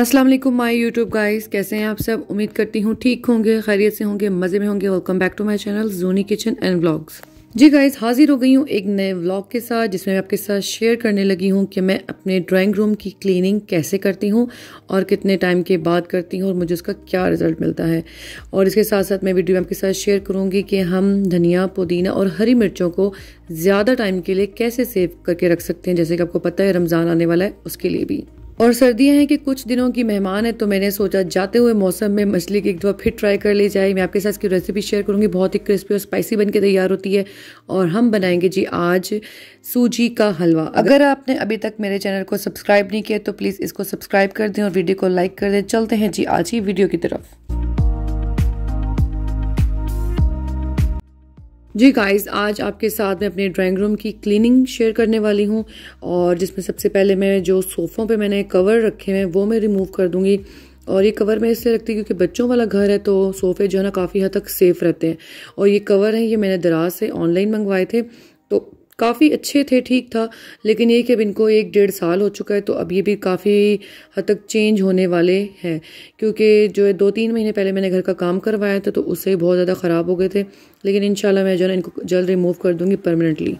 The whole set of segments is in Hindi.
अस्सलाम वालेकुम माय यूट्यूब गाइस कैसे हैं आप सब उम्मीद करती हूँ ठीक होंगे खैरियत से होंगे मज़े में होंगे welcome back to my channel Juni kitchen and vlogs जी गाइस हाजिर हो गई हूँ एक नए व्लॉग के साथ जिसमें मैं आपके साथ शेयर करने लगी हूँ कि मैं अपने ड्राइंग रूम की क्लीनिंग कैसे करती हूँ और कितने टाइम के बाद करती हूँ और मुझे उसका क्या रिजल्ट मिलता है और इसके साथ साथ मैं वीडियो आपके साथ शेयर करूँगी कि हम धनिया पुदीना और हरी मिर्चों को ज़्यादा टाइम के लिए कैसे सेव करके रख सकते हैं जैसे कि आपको पता है रमज़ान आने वाला है उसके लिए भी और सर्दियाँ हैं कि कुछ दिनों की मेहमान है तो मैंने सोचा जाते हुए मौसम में मछली की एक दफ़ा फिर ट्राई कर ली जाए मैं आपके साथ इसकी रेसिपी शेयर करूँगी बहुत ही क्रिस्पी और स्पाइसी बन के तैयार होती है और हम बनाएंगे जी आज सूजी का हलवा अगर आपने अभी तक मेरे चैनल को सब्सक्राइब नहीं किया तो प्लीज़ इसको सब्सक्राइब कर दें और वीडियो को लाइक कर दें चलते हैं जी आज ही वीडियो की तरफ जी गाइस आज आपके साथ मैं अपने ड्राइंग रूम की क्लीनिंग शेयर करने वाली हूँ और जिसमें सबसे पहले मैं जो सोफ़ों पे मैंने कवर रखे हैं वो मैं रिमूव कर दूँगी और ये कवर मैं इसलिए रखती क्योंकि बच्चों वाला घर है तो सोफ़े जो है ना काफ़ी हद तक सेफ़ रहते हैं और ये कवर हैं ये मैंने दराज से ऑनलाइन मंगवाए थे तो काफ़ी अच्छे थे ठीक था लेकिन ये कि अब इनको एक डेढ़ साल हो चुका है तो अब ये भी काफ़ी हद तक चेंज होने वाले हैं क्योंकि जो है दो तीन महीने पहले मैंने घर का काम करवाया था तो उससे बहुत ज़्यादा ख़राब हो गए थे लेकिन इन मैं जो है इनको जल्द रिमूव कर दूँगी परमानेंटली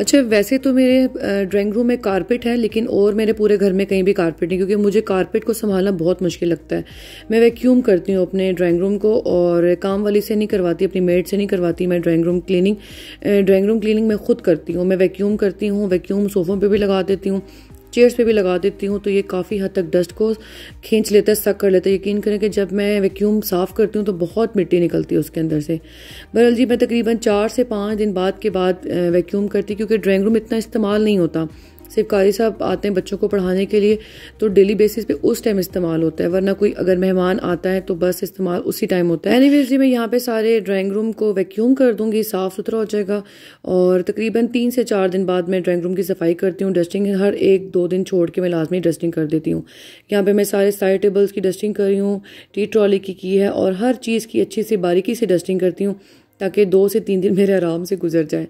अच्छा वैसे तो मेरे ड्राइंग रूम में कारपेट है लेकिन और मेरे पूरे घर में कहीं भी कारपेट नहीं क्योंकि मुझे कारपेट को संभालना बहुत मुश्किल लगता है मैं वैक्यूम करती हूँ अपने ड्राइंग रूम को और काम वाली से नहीं करवाती अपनी मेड से नहीं करवाती मैं drawing room cleaning drawing room cleaning मैं खुद करती हूँ मैं वैक्यूम करती हूँ वैक्यूम सोफ़ों पर भी लगा देती हूँ चेयर्स पे भी लगा देती हूँ तो ये काफ़ी हद तक डस्ट को खींच लेता है सक कर लेता है यकीन करें कि जब मैं वैक्यूम साफ़ करती हूँ तो बहुत मिट्टी निकलती है उसके अंदर से बहरल जी मैं तकरीबन चार से पाँच दिन बाद के बाद वैक्यूम करती क्योंकि ड्राइंग रूम इतना इस्तेमाल नहीं होता सिर्फ कारी साहब आते हैं बच्चों को पढ़ाने के लिए तो डेली बेसिस पे उस टाइम इस्तेमाल होता है वरना कोई अगर मेहमान आता है तो बस इस्तेमाल उसी टाइम होता है एनी जी मैं यहाँ पे सारे ड्राइंग रूम को वैक्यूम कर दूँगी साफ़ सुथरा हो जाएगा और तकरीबन तीन से चार दिन बाद मैं ड्राइंग रूम की सफाई करती हूँ डस्टिंग हर एक दो दिन छोड़ के मैं लाजमी डस्टिंग कर देती हूँ यहाँ पर मैं सारे साइड टेबल्स की डस्टिंग करी हूँ टी ट्रॉली की की है और हर चीज़ की अच्छी से बारीकी से डस्टिंग करती हूँ ताकि दो से तीन दिन मेरे आराम से गुजर जाए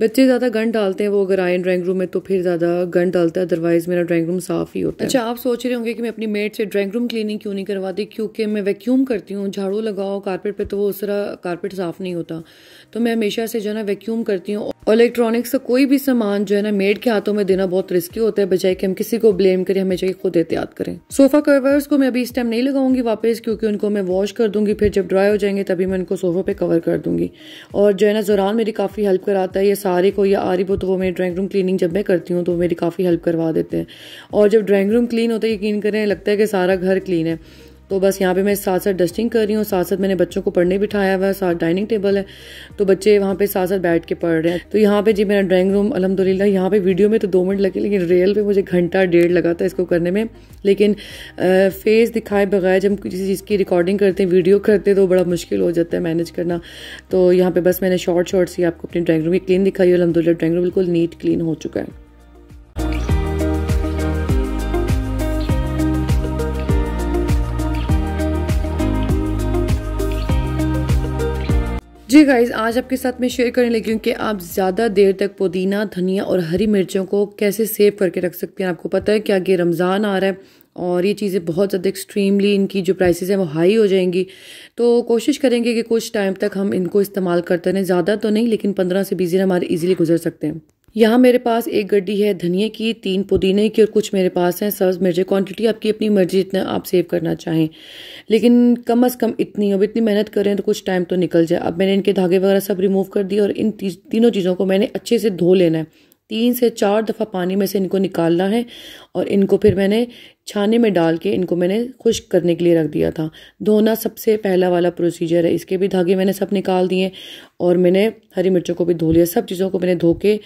बच्चे ज़्यादा गन डालते हैं वो अगर आए ड्राइंग रूम में तो फिर ज़्यादा गन डालता है अदरवाइज़ मेरा ड्राइंग रूम साफ़ ही होता है अच्छा आप सोच रहे होंगे कि मैं अपनी मेड से ड्राइंग रूम क्लीनिंग क्यों नहीं करवाती क्योंकि मैं वैक्यूम करती हूँ झाड़ू लगाओ कारपेट पर तो वो उस तरह कारपेट साफ़ नहीं होता तो मैं हमेशा से जो है ना वैक्यूम करती हूँ और इलेक्ट्रॉनिक्स का कोई भी सामान जो है ना मेड के हाथों में देना बहुत रिस्की होता है बजाय कि हम किसी को ब्लेम करें हमें चाहिए खुद एहतियात करें सोफा कवर्स को मैं अभी इस टाइम नहीं लगाऊंगी वापस क्योंकि उनको मैं वॉश कर दूंगी फिर जब ड्राई हो जाएंगे तभी मैं उनको सोफा पे कवर कर दूंगी और जो है ना जोरान मेरी काफ़ी हेल्प कराता है या सारे को या रही हो तो वो मेरी ड्राइंग रूम क्लीनिंग जब मैं करती हूँ तो मेरी काफ़ी हेल्प करवा देते हैं और जब ड्राइंग रूम क्लीन होता है यकीन करें लगता है कि सारा घर क्लीन है तो बस यहाँ पे मैं साथ साथ डस्टिंग कर रही हूँ साथ साथ मैंने बच्चों को पढ़ने बिठाया हुआ है साथ डाइनिंग टेबल है तो बच्चे वहाँ पे साथ साथ बैठ के पढ़ रहे हैं तो यहाँ पे जी मेरा ड्राइंग रूम अलहमदिल्ला यहाँ पे वीडियो में तो दो मिनट लगे लेकिन रियल पे मुझे घंटा डेढ़ लगा था इसको करने में लेकिन फेस दिखाए बगैर जब किसी चीज़ की रिकॉर्डिंग करते हैं वीडियो करते हैं तो बड़ा मुश्किल हो जाता है मैनेज करना तो यहाँ पर बस मैंने शॉर्ट शॉर्ट्स ही आपको अपने ड्राइंग रूम की क्लीन दिखाई अलहमदिल्ला ड्राइंग रूम बिल्कुल नीट क्लीन हो चुका है जी गाइज आज आपके साथ मैं शेयर करने लगी हूँ कि आप ज़्यादा देर तक पुदीना धनिया और हरी मिर्चों को कैसे सेव करके रख सकते हैं आपको पता है कि आगे रमज़ान आ रहा है और ये चीज़ें बहुत ज़्यादा एक्सट्रीमली इनकी जो प्राइसेस हैं वो हाई हो जाएंगी तो कोशिश करेंगे कि कुछ टाइम तक हम इनको इस्तेमाल करते रहें ज़्यादा तो नहीं लेकिन पंद्रह से बीस दिन हमारे ईजिली गुजर सकते हैं यहाँ मेरे पास एक गड्डी है धनिए की तीन पुदीने की और कुछ मेरे पास हैं सब्ज मिर्च क्वांटिटी आपकी अपनी मर्जी इतना आप सेव करना चाहें लेकिन कम अज़ कम इतनी अब इतनी मेहनत करें तो कुछ टाइम तो निकल जाए अब मैंने इनके धागे वगैरह सब रिमूव कर दिए और इन तीनों चीज़ों को मैंने अच्छे से धो लेना है तीन से चार दफ़ा पानी में से इनको निकालना है और इनको फिर मैंने छाने में डाल के इनको मैंने खुश्क करने के लिए रख दिया था धोना सबसे पहला वाला प्रोसीजर है इसके भी धागे मैंने सब निकाल दिए और मैंने हरी मिर्चों को भी धो लिया सब चीज़ों को मैंने धो के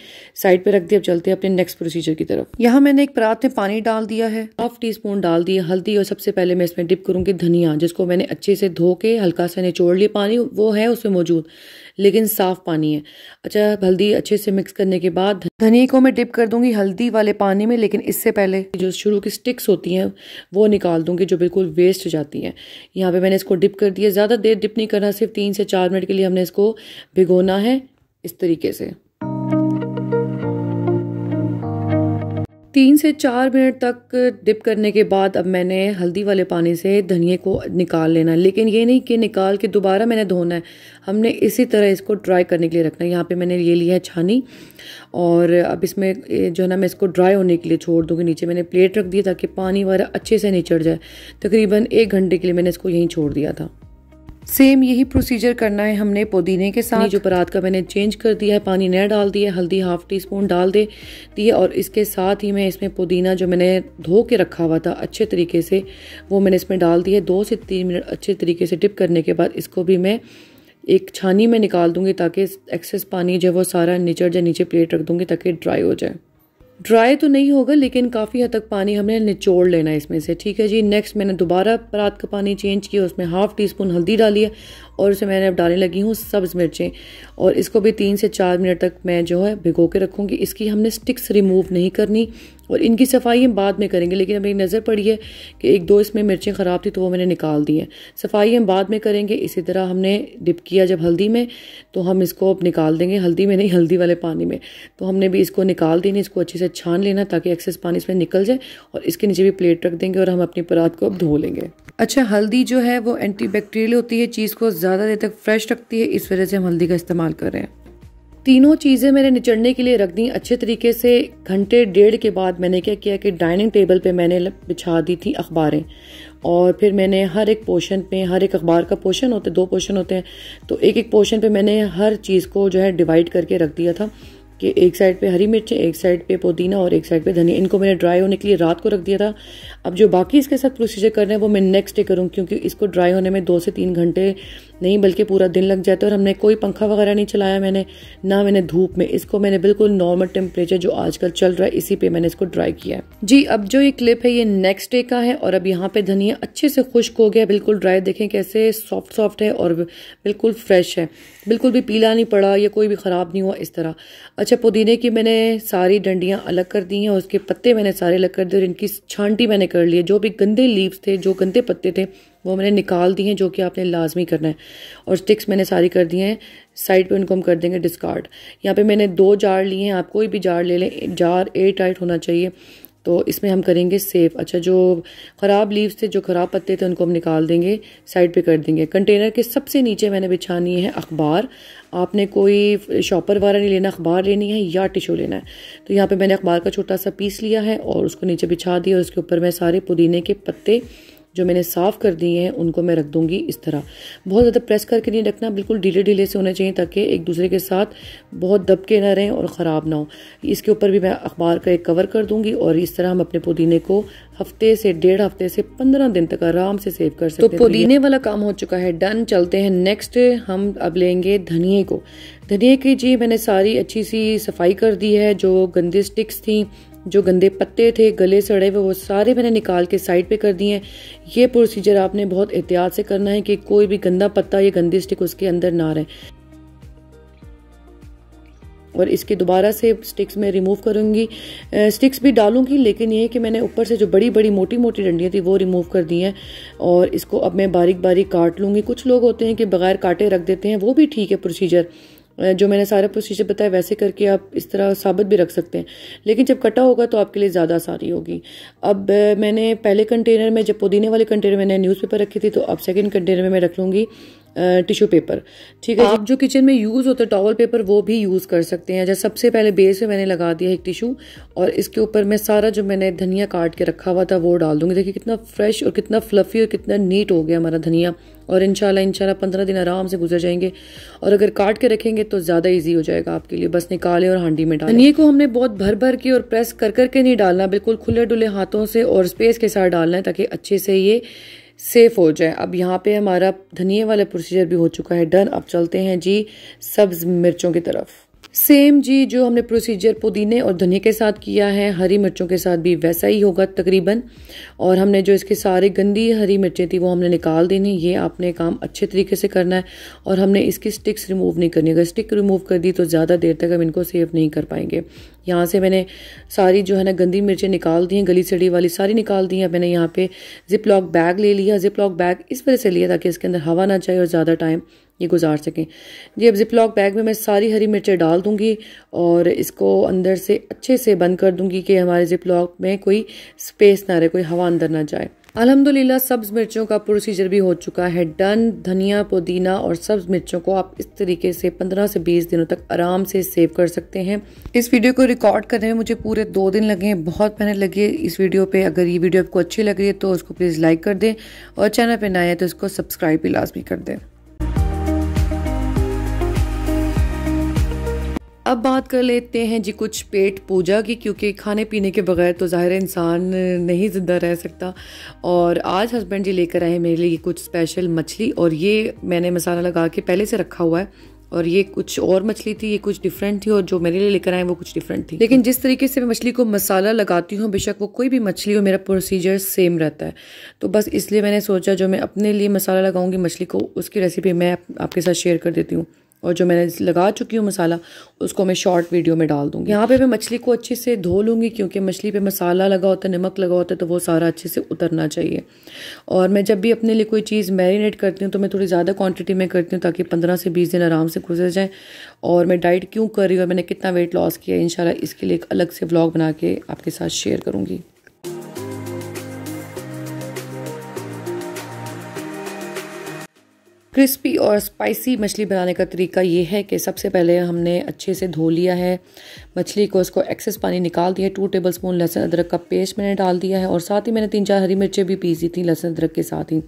साइड पे रख दिया अब चलते हैं अपने नेक्स्ट प्रोसीजर की तरफ यहाँ मैंने एक परात में पानी डाल दिया है हाफ टी स्पून डाल दिया हल्दी और सबसे पहले मैं इसमें डिप करूँगी धनिया जिसको मैंने अच्छे से धो के हल्का सा निचोड़ लिया पानी वो है उसमें मौजूद लेकिन साफ पानी है अच्छा हल्दी अच्छे से मिक्स करने के बाद धनिया को मैं डिप कर दूंगी हल्दी वाले पानी में लेकिन इससे पहले जो शुरू की स्टिक्स होती होती हैं वो निकाल दूँगी जो बिल्कुल वेस्ट हो जाती हैं यहाँ पर मैंने इसको डिप कर दिया ज़्यादा देर डिप नहीं करना सिर्फ तीन से चार मिनट के लिए हमने इसको भिगोना है इस तरीके से तीन से चार मिनट तक डिप करने के बाद अब मैंने हल्दी वाले पानी से धनिए को निकाल लेना है लेकिन ये नहीं कि निकाल के दोबारा मैंने धोना है हमने इसी तरह इसको ड्राई करने के लिए रखना है यहाँ पे मैंने ये लिया है छानी और अब इसमें जो है ना मैं इसको ड्राई होने के लिए छोड़ दूँगी नीचे मैंने प्लेट रख दी ताकि पानी वगैरह अच्छे से निचड़ जाए तकरीबन एक घंटे के लिए मैंने इसको यहीं छोड़ दिया था सेम यही प्रोसीजर करना है हमने पुदीने के साथ जो परात का मैंने चेंज कर दिया है पानी नया डाल दिया हल्दी हाफ टी स्पून डाल दे दिए और इसके साथ ही मैं इसमें पुदीना जो मैंने धो के रखा हुआ था अच्छे तरीके से वो मैंने इसमें डाल दिया दो से तीन मिनट अच्छे तरीके से डिप करने के बाद इसको भी मैं एक छानी में निकाल दूंगी ताकि एक्सेस पानी जो है वो सारा निचड़ जाए नीचे प्लेट रख दूंगी ताकि ड्राई हो जाए ड्राई तो नहीं होगा लेकिन काफ़ी हद तक पानी हमने निचोड़ लेना है इसमें से ठीक है जी नेक्स्ट मैंने दोबारा परात का पानी चेंज किया उसमें हाफ़ टी स्पून हल्दी डाली है और उसे मैंने अब डालने लगी हूँ सब्ज़ मिर्चें और इसको भी तीन से चार मिनट तक मैं जो है भिगो के रखूँगी इसकी हमने स्टिक्स रिमूव नहीं करनी और इनकी सफाई हम बाद में करेंगे लेकिन अभी नज़र पड़ी है कि एक दो इसमें मिर्चें ख़राब थी तो वो मैंने निकाल दी हैं सफाई हम बाद में करेंगे इसी तरह हमने डिप किया जब हल्दी में तो हम इसको अब निकाल देंगे हल्दी में नहीं हल्दी वाले पानी में तो हमने भी इसको निकाल देना इसको अच्छे से छान लेना ताकि एक्सेस पानी इसमें निकल जाए और इसके नीचे भी प्लेट रख देंगे और हम अपनी परात को अब धो लेंगे अच्छा हल्दी जो है वो एंटी होती है चीज़ को ज़्यादा देर तक फ्रेश रखती है इस वजह से हम हल्दी का इस्तेमाल कर रहे हैं तीनों चीज़ें मैंने निचड़ने के लिए रख दी अच्छे तरीके से घंटे डेढ़ के बाद मैंने क्या किया कि डाइनिंग टेबल पे मैंने बिछा दी थी अखबारें और फिर मैंने हर एक पोर्शन पे हर एक अखबार का पोर्शन होता है दो पोर्शन होते हैं तो एक एक पोर्शन पे मैंने हर चीज़ को जो है डिवाइड करके रख दिया था कि एक साइड पे हरी मिर्चें एक साइड पे पुदीना और एक साइड पे धनिया इनको मैंने ड्राई होने के लिए रात को रख दिया था अब जो बाकी इसके साथ प्रोसीजर करना है वो मैं नेक्स्ट डे करूँ क्योंकि इसको ड्राई होने में दो से तीन घंटे नहीं बल्कि पूरा दिन लग जाता है और हमने कोई पंखा वगैरह नहीं चलाया मैंने ना मैंने धूप में इसको मैंने बिल्कुल नॉर्मल टेम्परेचर जो आजकल चल रहा है इसी पर मैंने इसको ड्राई किया जी अब जो ये क्लिप है ये नेक्स्ट डे का है और अब यहाँ पर धनिया अच्छे से खुश्क हो गया बिल्कुल ड्राई देखें कैसे सॉफ्ट सॉफ्ट है और बिल्कुल फ्रेश है बिल्कुल भी पीला नहीं पड़ा या कोई भी ख़राब नहीं हुआ इस तरह अच्छा पुदीने की मैंने सारी डंडियाँ अलग कर दी हैं और उसके पत्ते मैंने सारे अलग कर दिए और इनकी छांटी मैंने कर ली है जो भी गंदे लीव्स थे जो गंदे पत्ते थे वो मैंने निकाल दिए हैं जो कि आपने लाजमी करना है और स्टिक्स मैंने सारी कर दी हैं साइड पे उनको हम कर देंगे डिस्कार्ड यहाँ पे मैंने दो जार लिए हैं आप कोई भी जार ले लें जार एयर टाइट होना चाहिए तो इसमें हम करेंगे सेव अच्छा जो ख़राब लीव्स थे जो ख़राब पत्ते थे उनको हम निकाल देंगे साइड पे कर देंगे कंटेनर के सबसे नीचे मैंने बिछानी है अखबार आपने कोई शॉपर वाला नहीं लेना अखबार लेनी है या टिशू लेना है तो यहाँ पे मैंने अखबार का छोटा सा पीस लिया है और उसको नीचे बिछा दिया और उसके ऊपर मैं सारे पुदीने के पत्ते जो मैंने साफ़ कर दिए हैं उनको मैं रख दूंगी इस तरह बहुत ज़्यादा प्रेस करके नहीं रखना बिल्कुल ढीले ढीले से होने चाहिए ताकि एक दूसरे के साथ बहुत दबके ना रहें और ख़राब ना हो इसके ऊपर भी मैं अखबार का एक कवर कर दूंगी और इस तरह हम अपने पुदीने को हफ्ते से डेढ़ हफ्ते से पंद्रह दिन तक आराम से सेव कर तो सकते तो पुदीने वाला काम हो चुका है डन चलते हैं नेक्स्ट हम अब लेंगे धनिए को धनिए की जी मैंने सारी अच्छी सी सफाई कर दी है जो गंदे स्टिक्स थी जो गंदे पत्ते थे गले सड़े हुए वो सारे मैंने निकाल के साइड पे कर दिए हैं ये प्रोसीजर आपने बहुत एहतियात से करना है कि कोई भी गंदा पत्ता या गंदी स्टिक उसके अंदर ना रहे और इसके दोबारा से स्टिक्स में रिमूव करूँगी स्टिक्स भी डालूंगी लेकिन ये कि मैंने ऊपर से जो बड़ी बड़ी मोटी मोटी डंडियाँ थी वो रिमूव कर दी हैं और इसको अब मैं बारीक बारीक काट लूँगी कुछ लोग होते हैं कि बगैर काटे रख देते हैं वो भी ठीक है प्रोसीजर जो मैंने सारा प्रोसीजर बताया वैसे करके आप इस तरह साबित भी रख सकते हैं लेकिन जब कटा होगा तो आपके लिए ज़्यादा आसानी होगी अब मैंने पहले कंटेनर में जब पुदीने वाले कंटेनर मैंने न्यूज़पेपर रखी थी तो अब सेकंड कंटेनर में मैं रख लूँगी टिश्यू पेपर ठीक है आप हाँ। जो किचन में यूज़ होता है टॉवल पेपर वो भी यूज़ कर सकते हैं जैसे सबसे पहले बेस में मैंने लगा दिया एक टिशू और इसके ऊपर मैं सारा जो मैंने धनिया काट के रखा हुआ था वो डाल दूंगी देखिए कितना फ्रेश और कितना फ्लफ़ी और कितना नीट हो गया हमारा धनिया और इनशाला इनशाला पंद्रह दिन आराम से गुजर जाएंगे और अगर काट के रखेंगे तो ज़्यादा ईजी हो जाएगा आपके लिए बस निकाले और हांडी में डाल धनिया को हमने बहुत भर भर के और प्रेस कर करके नहीं डालना बिल्कुल खुले डुले हाथों से और स्पेस के साथ डालना है ताकि अच्छे से ये सेफ़ हो जाए अब यहाँ पे हमारा धनिए वाला प्रोसीजर भी हो चुका है डन अब चलते हैं जी सब्ज़ मिर्चों की तरफ सेम जी जो हमने प्रोसीजर पुदीने और धनिया के साथ किया है हरी मिर्चों के साथ भी वैसा ही होगा तकरीबन और हमने जो इसके सारे गंदी हरी मिर्चें थी वो हमने निकाल देनी ये आपने काम अच्छे तरीके से करना है और हमने इसकी स्टिक्स रिमूव नहीं करनी अगर स्टिक रिमूव कर दी तो ज़्यादा देर तक हम इनको सेव नहीं कर पाएंगे यहाँ से मैंने सारी जो है ना गंदी मिर्चें निकाल दी हैं गली सड़ी वाली सारी निकाल दी हैं मैंने यहाँ पे जिप लॉक बैग ले लिया जिप लॉक बैग इस वजह से लिया ताकि इसके अंदर हवा ना जाए और ज़्यादा टाइम ये गुजार सकें जी अब जिप लॉक बैग में मैं सारी हरी मिर्चें डाल दूँगी और इसको अंदर से अच्छे से बंद कर दूँगी कि हमारे जिप लॉक में कोई स्पेस ना रहे कोई हवा अंदर ना जाए अलहमदिल्ला सब्ज़ मिर्चों का प्रोसीजर भी हो चुका है डन धनिया पुदीना और सब्ज़ मिर्चों को आप इस तरीके से 15 से 20 दिनों तक आराम से सेव कर सकते हैं इस वीडियो को रिकॉर्ड करने में मुझे पूरे दो दिन लगे हैं बहुत मेहनत लगी है इस वीडियो पे अगर ये वीडियो आपको अच्छी लग रही है तो उसको प्लीज़ लाइक कर दें और चैनल पर ना आए तो इसको सब्सक्राइब भी लाजमी कर दें अब बात कर लेते हैं जी कुछ पेट पूजा की क्योंकि खाने पीने के बगैर तो ज़ाहिर इंसान नहीं ज़िंदा रह सकता और आज हस्बैंड जी लेकर आए मेरे लिए कुछ स्पेशल मछली और ये मैंने मसाला लगा के पहले से रखा हुआ है और ये कुछ और मछली थी ये कुछ डिफरेंट थी और जो मेरे लिए लेकर आए वो कुछ डिफरेंट थी लेकिन जिस तरीके से मैं मछली को मसाला लगाती हूँ बेशक वो कोई भी मछली हो मेरा प्रोसीजर सेम रहता है तो बस इसलिए मैंने सोचा जो मैं अपने लिए मसाला लगाऊंगी मछली को उसकी रेसिपी मैं आपके साथ शेयर कर देती हूँ और जो मैंने लगा चुकी हूँ मसाला उसको मैं शॉर्ट वीडियो में डाल दूँगी यहाँ पे मैं मछली को अच्छे से धो लूँगी क्योंकि मछली पे मसाला लगा होता है नमक लगा होता है तो वो सारा अच्छे से उतरना चाहिए और मैं जब भी अपने लिए कोई चीज़ मैरिनेट करती हूँ तो मैं थोड़ी ज़्यादा क्वान्टिटी में करती हूँ ताकि पंद्रह से बीस दिन आराम से गुजर जाएँ और मैं डाइट क्यों कर रही हूँ और मैंने कितना वेट लॉस किया इन इसके लिए एक अलग से ब्लॉग बना के आपके साथ शेयर करूँगी क्रिस्पी और स्पाइसी मछली बनाने का तरीका ये है कि सबसे पहले हमने अच्छे से धो लिया है मछली को उसको एक्सेस पानी निकाल दिया टू टेबल स्पून लहसुन अदरक का पेस्ट मैंने डाल दिया है और साथ ही मैंने तीन चार हरी मिर्चें भी दी थी लहसुन अदरक के साथ ही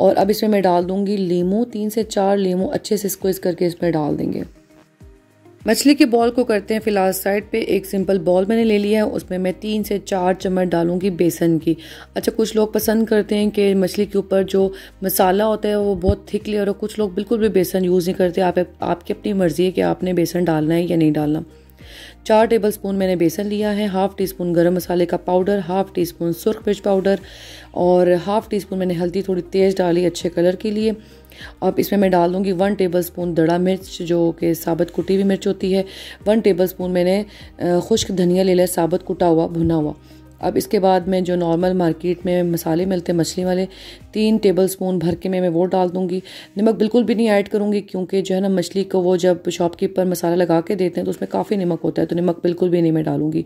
और अब इसमें मैं डाल दूँगी लीमू तीन से चार लीमू अच्छे से इस करके इसमें डाल देंगे मछली के बॉल को करते हैं फिलहाल साइड पे एक सिंपल बॉल मैंने ले लिया है उसमें मैं तीन से चार चम्मच डालूंगी बेसन की अच्छा कुछ लोग पसंद करते हैं कि मछली के ऊपर जो मसाला होता है वो बहुत थिक लेयर और कुछ लोग बिल्कुल भी बेसन यूज़ नहीं करते आप आपकी अपनी मर्ज़ी है कि आपने बेसन डालना है या नहीं डालना चार टेबल स्पून मैंने बेसन लिया है हाफ टी स्पून गर्म मसाले का पाउडर हाफ टी स्पून सुरख मिर्च पाउडर और हाफ टी स्पून मैंने हल्दी थोड़ी तेज़ डाली अच्छे कलर के लिए अब इसमें मैं डाल दूँगी वन टेबल स्पून दड़ा मिर्च जो कि साबत कुटी हुई मिर्च होती है वन टेबल स्पून मैंने खुश्क धनिया ले लिया साबत कुटा हुआ भुना हुआ अब इसके बाद में जो नॉर्मल मार्केट में मसाले मिलते हैं मछली वाले तीन टेबल स्पून भर के मैं मैं वो डाल दूंगी नमक बिल्कुल भी नहीं ऐड करूँगी क्योंकि जो है ना मछली को वो जब शॉपकीपर मसाला लगा के देते हैं तो उसमें काफ़ी नमक होता है तो नमक बिल्कुल भी नहीं मैं डालूंगी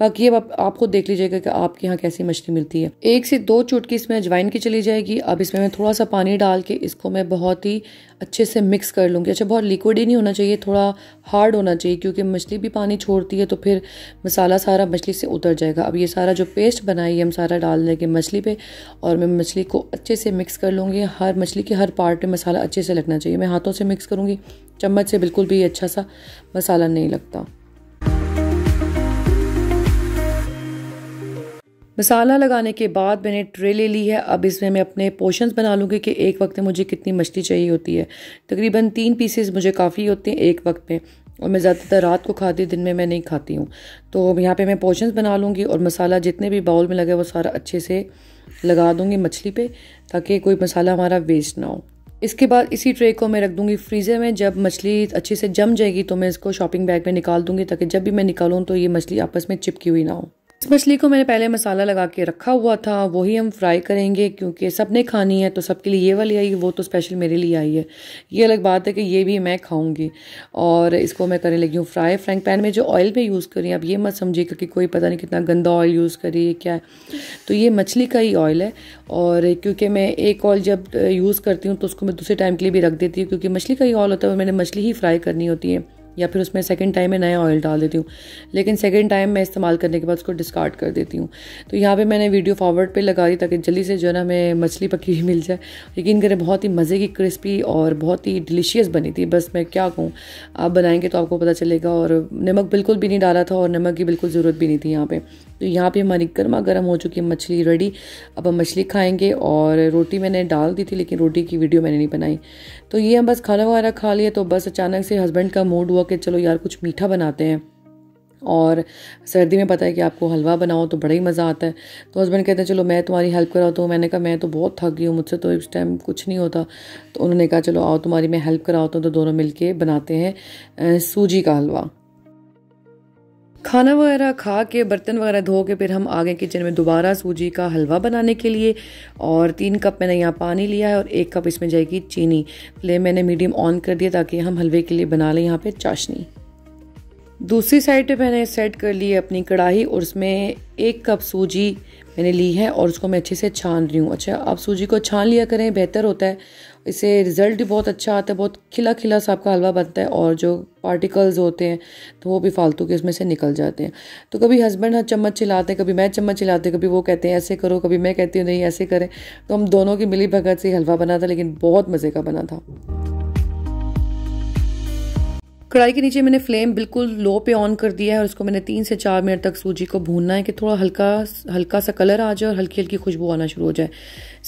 बाकी अब आप, आप खुद देख लीजिएगा कि आपके यहाँ कैसी मछली मिलती है एक से दो चुटकी इसमें अजवाइन की चली जाएगी अब इसमें मैं थोड़ा सा पानी डाल के इसको मैं बहुत ही अच्छे से मिक्स कर लूँगी अच्छा बहुत लिक्विड ही नहीं होना चाहिए थोड़ा हार्ड होना चाहिए क्योंकि मछली भी पानी छोड़ती है तो फिर मसाला सारा मछली से उतर जाएगा अब ये सारा सारा जो पेस्ट बनाई है हम सारा डाल देंगे मछली पे और मैं मछली को अच्छे से मिक्स कर लूँगी हर मछली के हर पार्ट में मसाला अच्छे से लगना चाहिए मैं हाथों से मिक्स करूँगी चम्मच से बिल्कुल भी अच्छा सा मसाला नहीं लगता मसाला लगाने के बाद मैंने ट्रे ले ली है अब इसमें मैं अपने पोशंस बना लूँगी कि एक वक्त में मुझे कितनी मछली चाहिए होती है तकरीबन तीन पीसेस मुझे काफ़ी होते हैं एक वक्त में और मैं ज़्यादातर रात को खाती दिन में मैं नहीं खाती हूँ तो अब यहाँ पे मैं पोर्शंस बना लूँगी और मसाला जितने भी बाउल में लगे वो सारा अच्छे से लगा दूँगी मछली पे ताकि कोई मसाला हमारा वेस्ट ना हो इसके बाद इसी ट्रे को मैं रख दूँगी फ्रीज़र में जब मछली अच्छे से जम जाएगी तो मैं इसको शॉपिंग बैग में निकाल दूँगी ताकि जब भी मैं निकालूँ तो ये मछली आपस में चिपकी हुई ना हो इस तो मछली को मैंने पहले मसाला लगा के रखा हुआ था वही हम फ्राई करेंगे क्योंकि सब ने खानी है तो सबके लिए ये वाली आई वो तो स्पेशल मेरे लिए आई है ये अलग बात है कि ये भी मैं खाऊंगी और इसको मैं करने लगी हूँ फ्राई फ्रैंक पैन में जो ऑयल में यूज़ करी आप ये मत समझिए कि कोई पता नहीं कितना गंदा ऑयल यूज़ है क्या है तो ये मछली का ही ऑयल है और क्योंकि मैं एक ऑयल जब यूज़ करती हूँ तो उसको मैं दूसरे टाइम के लिए भी रख देती हूँ क्योंकि मछली का ही ऑयल होता है और मैंने मछली ही फ्राई करनी होती है या फिर उसमें सेकेंड टाइम में नया ऑयल डाल देती हूँ लेकिन सेकेंड टाइम मैं इस्तेमाल करने के बाद उसको डिस्कार्ड कर देती हूँ तो यहाँ पर मैंने वीडियो फॉरवर्ड पर लगा दी ताकि जल्दी से जो है ना हमें मछली पकी हुई मिल जाए यकीन करें बहुत ही मज़े की क्रिस्पी और बहुत ही डिलीशियस बनी थी बस मैं क्या कहूँ आप बनाएंगे तो आपको पता चलेगा और नमक बिल्कुल भी नहीं डाला था और नमक की बिल्कुल ज़रूरत भी नहीं थी यहाँ पर तो यहाँ पे हमारी गर्मा गर्म हो चुकी है मछली रेडी अब हम मछली खाएंगे और रोटी मैंने डाल दी थी लेकिन रोटी की वीडियो मैंने नहीं बनाई तो ये हम बस खाना वगैरह खा लिया तो बस अचानक से हस्बैंड का मूड हुआ कि चलो यार कुछ मीठा बनाते हैं और सर्दी में पता है कि आपको हलवा बनाओ तो बड़ा ही मज़ा आता है तो हस्बैंड कहते हैं चलो मैं तुम्हारी हेल्प कराता तो हूँ मैंने कहा मैं तो बहुत थक गई हूँ मुझसे तो इस टाइम कुछ नहीं होता तो उन्होंने कहा चलो आओ तुम्हारी मैं हेल्प कराता हूँ तो दोनों मिल बनाते हैं सूजी का हलवा खाना वगैरह खा के बर्तन वगैरह धो के फिर हम आगे किचन में दोबारा सूजी का हलवा बनाने के लिए और तीन कप मैंने यहाँ पानी लिया है और एक कप इसमें जाएगी चीनी फ्लेम मैंने मीडियम ऑन कर दिया ताकि हम हलवे के लिए बना लें यहाँ पे चाशनी दूसरी साइड पे मैंने सेट कर ली है अपनी कढ़ाई और उसमें एक कप सूजी मैंने ली है और उसको मैं अच्छे से छान रही हूँ अच्छा आप सूजी को छान लिया करें बेहतर होता है इसे रिज़ल्ट भी बहुत अच्छा आता है बहुत खिला खिला सा आपका हलवा बनता है और जो पार्टिकल्स होते हैं तो वो भी फालतू के उसमें से निकल जाते हैं तो कभी हस्बैंड हाँ चम्मच चिलाते हैं कभी मैं चम्मच चिलाते कभी वो कहते हैं ऐसे करो कभी मैं कहती हूँ नहीं ऐसे करें तो हम दोनों की मिली भगत से हलवा बना था लेकिन बहुत मज़े का बना था कढ़ाई के नीचे मैंने फ्लेम बिल्कुल लो पे ऑन कर दिया है और इसको मैंने तीन से चार मिनट तक सूजी को भूनना है कि थोड़ा हल्का हल्का सा कलर आ जाए और हल्की हल्की खुशबू आना शुरू हो जाए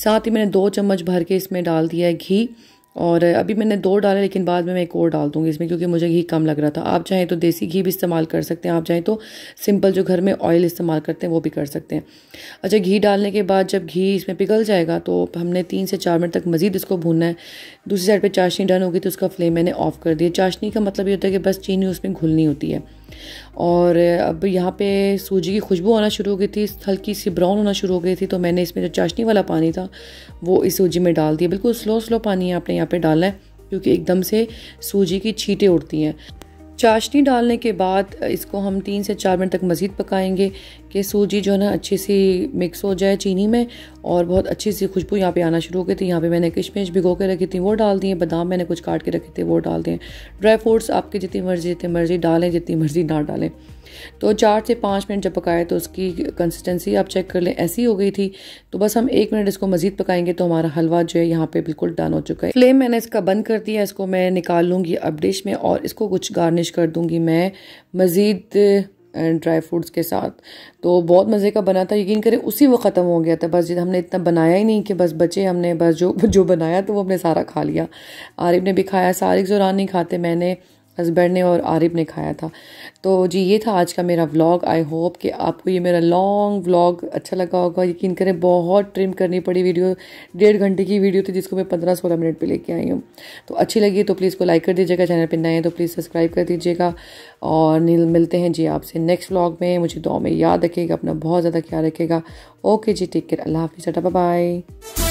साथ ही मैंने दो चम्मच भर के इसमें डाल दिया है घी और अभी मैंने दो डाले लेकिन बाद में मैं एक और डाल दूँगी इसमें क्योंकि मुझे घी कम लग रहा था आप चाहें तो देसी घी भी इस्तेमाल कर सकते हैं आप चाहें तो सिंपल जो घर में ऑयल इस्तेमाल करते हैं वो भी कर सकते हैं अच्छा घी डालने के बाद जब घी इसमें पिघल जाएगा तो हमने तीन से चार मिनट तक मज़ीद इसको भूनना है दूसरी साइड पर चाशनी डन होगी तो उसका फ्लेम मैंने ऑफ़ कर दिया चाशनी का मतलब ये होता है कि बस चीनी उसमें घुलनी होती है और अब यहाँ पे सूजी की खुशबू आना शुरू हो गई थी हल्की सी ब्राउन होना शुरू हो गई थी तो मैंने इसमें जो चाशनी वाला पानी था वो इस सूजी में डाल दिया बिल्कुल स्लो स्लो पानी आपने यहाँ पर डालना है क्योंकि एकदम से सूजी की छीटें उड़ती हैं चाशनी डालने के बाद इसको हम तीन से चार मिनट तक मज़ीद पकाएंगे कि सूजी जो है ना अच्छी सी मिक्स हो जाए चीनी में और बहुत अच्छी सी खुशबू यहाँ पे आना शुरू हो गई थी यहाँ पे मैंने किशमिश भिगो के रखी थी वो डाल दिए बादाम मैंने कुछ काट के रखे थे वो डाल दिए ड्राई फ्रूट्स आपके जितनी मर्ज़ी जितनी मर्ज़ी डालें जितनी मर्ज़ी ना डालें तो चार से पाँच मिनट जब पकाए तो उसकी कंसिस्टेंसी आप चेक कर लें ऐसी हो गई थी तो बस हम एक मिनट इसको मज़ीद पकाएंगे तो हमारा हलवा जो है यहाँ पे बिल्कुल डन हो चुका है फ्लेम मैंने इसका बंद कर दिया इसको मैं निकाल लूँगी अब डिश में और इसको कुछ गार्निश कर दूँगी मैं मज़ीद ड्राई फ्रूट्स के साथ तो बहुत मज़े का बना था यकीन करें उसी वक्त ख़त्म हो गया था बस हमने इतना बनाया ही नहीं कि बस बचे हमने बस जो जो बनाया तो वो हमने सारा खा लिया आरिफ ने भी खाया सारिक जोरान नहीं खाते मैंने हस्बैंड ने और आरिब ने खाया था तो जी ये था आज का मेरा व्लॉग आई होप कि आपको ये मेरा लॉन्ग व्लॉग अच्छा लगा होगा यकीन करें बहुत ट्रिम करनी पड़ी वीडियो डेढ़ घंटे की वीडियो थी जिसको मैं पंद्रह सोलह मिनट पर लेके आई हूँ तो अच्छी लगी तो प्लीज़ को लाइक कर दीजिएगा चैनल पर नए हैं तो प्लीज़ सब्सक्राइब कर दीजिएगा और मिलते हैं जी आपसे नेक्स्ट व्लॉग में मुझे दो में याद रखिएगा अपना बहुत ज़्यादा ख्याल रखेगा ओके जी टेक केयर अल्लाह हाफिज़ बाय